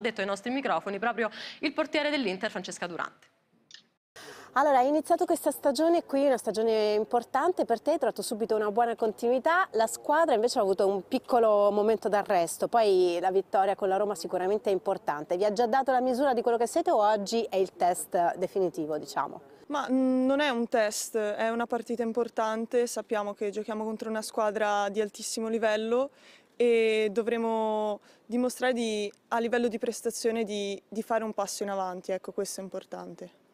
detto ai nostri microfoni proprio il portiere dell'Inter Francesca Durante. Allora, hai iniziato questa stagione qui, una stagione importante per te, hai trovato subito una buona continuità, la squadra invece ha avuto un piccolo momento d'arresto, poi la vittoria con la Roma sicuramente è importante, vi ha già dato la misura di quello che siete o oggi è il test definitivo, diciamo? Ma mm, non è un test, è una partita importante, sappiamo che giochiamo contro una squadra di altissimo livello e dovremo dimostrare di, a livello di prestazione di, di fare un passo in avanti, ecco questo è importante.